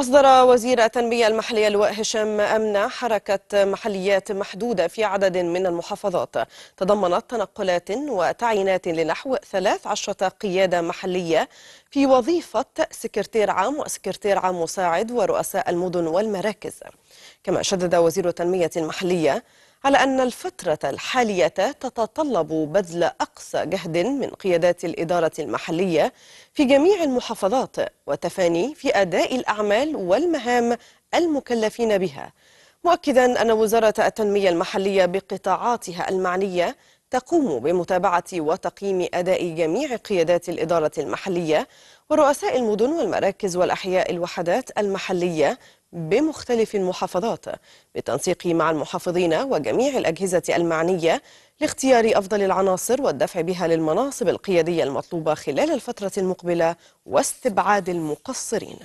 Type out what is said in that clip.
أصدر وزير التنمية المحلية اللواء هشام أمنة حركة محليات محدودة في عدد من المحافظات تضمنت تنقلات وتعيينات لنحو 13 قيادة محلية في وظيفة سكرتير عام وسكرتير عام مساعد ورؤساء المدن والمراكز كما شدد وزير التنمية المحلية على أن الفترة الحالية تتطلب بذل أقصى جهد من قيادات الإدارة المحلية في جميع المحافظات وتفاني في أداء الأعمال والمهام المكلفين بها مؤكدا أن وزارة التنمية المحلية بقطاعاتها المعنية تقوم بمتابعة وتقييم أداء جميع قيادات الإدارة المحلية ورؤساء المدن والمراكز والأحياء الوحدات المحلية بمختلف المحافظات بالتنسيق مع المحافظين وجميع الأجهزة المعنية لاختيار أفضل العناصر والدفع بها للمناصب القيادية المطلوبة خلال الفترة المقبلة واستبعاد المقصرين